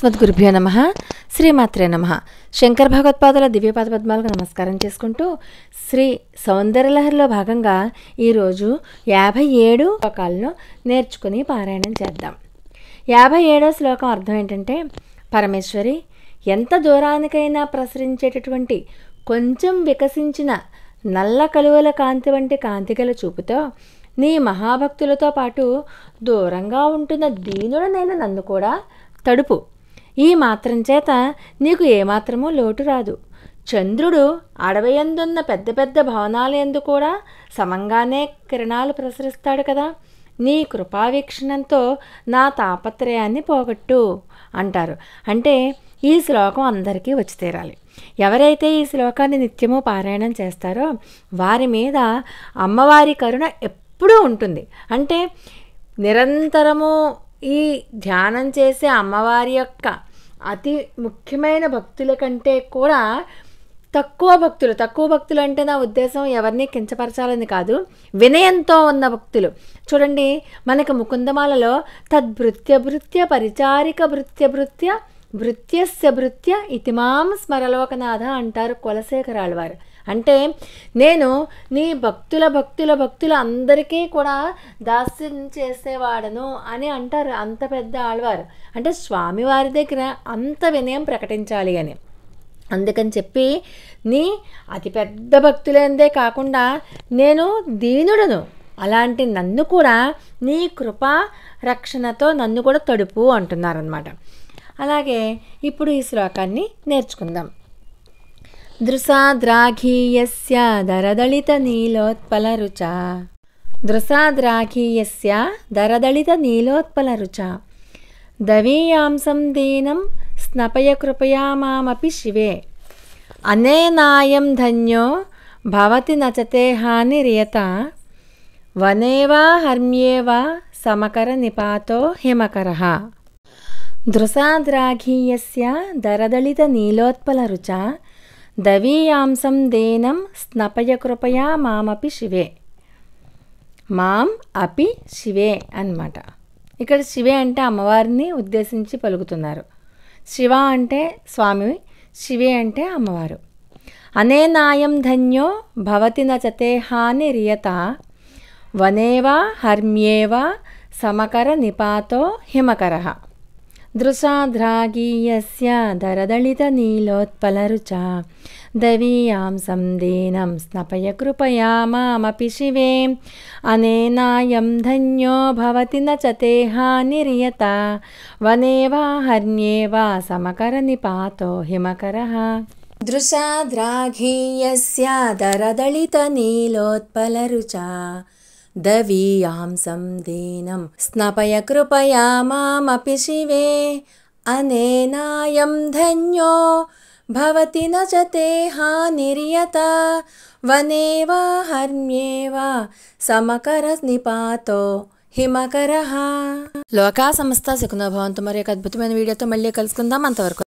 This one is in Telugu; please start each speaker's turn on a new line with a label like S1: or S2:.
S1: శ్రీమద్గురుభ్యో నమ శ్రీమాత్రే నమ శంకర భగవత్పాదుల దివ్యపాద పద్మాలకు నమస్కారం చేసుకుంటూ శ్రీ సౌందర్యలహరిలో భాగంగా ఈరోజు యాభై ఏడు శ్లోకాలను నేర్చుకుని పారాయణం చేద్దాం యాభై ఏడో శ్లోకం అర్థం ఏంటంటే పరమేశ్వరి ఎంత దూరానికైనా ప్రసరించేటటువంటి కొంచెం వికసించిన నల్ల కలువల కాంతి వంటి కాంతికల చూపుతో నీ మహాభక్తులతో పాటు దూరంగా ఉంటున్న దీనుడనైన నన్ను కూడా తడుపు ఈ మాత్రం చేత నీకు ఏమాత్రమూ లోటు రాదు చంద్రుడు అడవయందున్న పెద్ద పెద్ద భవనాలయందు కూడా సమంగానే కిరణాలు ప్రసరిస్తాడు కదా నీ కృపావీక్షణంతో నా తాపత్రయాన్ని పోగొట్టు అంటారు అంటే ఈ శ్లోకం అందరికీ వచ్చి తీరాలి ఎవరైతే ఈ శ్లోకాన్ని నిత్యము పారాయణం చేస్తారో వారి మీద అమ్మవారి కరుణ ఎప్పుడూ ఉంటుంది అంటే నిరంతరము ఈ ధ్యానం చేసే అమ్మవారి యొక్క అతి ముఖ్యమైన భక్తుల కంటే కూడా తక్కువ భక్తులు తక్కువ భక్తులు అంటే నా ఉద్దేశం ఎవరిని కించపరచాలని కాదు వినయంతో ఉన్న భక్తులు చూడండి మనకు ముకుందమాలలో తద్భృత్య భృత్య పరిచారిక భృత్య భృత్య భృత్యస్య భృత్య ఇతిమాం స్మరలోకనాథ అంటారు కులశేఖరాలు వారు అంటే నేను నీ భక్తుల భక్తుల భక్తుల అందరికీ కూడా దాస్యం చేసేవాడను అని అంటారు అంత పెద్ద ఆళ్వారు అంటే స్వామివారి దగ్గర అంత వినయం ప్రకటించాలి అని అందుకని చెప్పి నీ అతి పెద్ద భక్తులందే కాకుండా నేను దీనుడను అలాంటి నన్ను కూడా నీ కృపా రక్షణతో నన్ను కూడా తడుపు అంటున్నారనమాట అలాగే ఇప్పుడు ఈ శ్లోకాన్ని నేర్చుకుందాం దృశాద్రాఘీయస్య దరదళితనీలోత్పలరుచ దృశాద్రాఘీయస్య దరదళితనీలోత్పలరుచ దవీయాంసం దీనం స్నపయ కృపయా మామపి శివే అనేనాయం ధన్యో భవతి నచతే హానిరియత వనేవా హర్మ్యేవా సమకర నిపాతో హిమకర దృశాద్రాఘీయస్య దరదళిత నీలోత్పల రుచ దవీయాంసం దేనం స్నపయ కృపయా మామపి శివే మాం అపి శివే అనమాట ఇక్కడ శివే అంటే అమ్మవారిని ఉద్దేశించి పలుకుతున్నారు శివ అంటే స్వామి శివే అంటే అమ్మవారు అనేనాయం ధన్యో భవతి నచతేహాని రియత వనేవా హర్మ్యేవా సమకర నిపాతో హిమకర दृशाध्रागीयस्य द्रागीयस्य दवीयां सन्देनं स्नपय कृपया मामपि शिवे अनेनायं धन्यो भवति न च तेहानिर्यता वने वा हन्ये वा समकरनिपातो हिमकरः दृशाध्राघीयस्य द्राघीयस्य दवीयं दीनं स्नपय कृपया मामपि शिवे अनेनायं धन्यो भवति न च ते हा निर्यत वने वा हर्म्येव समकर निपातो हिमकरः लोका समस्ता सुकुन भवन्तु मद्भुतमेव वीडियो मे कल्पर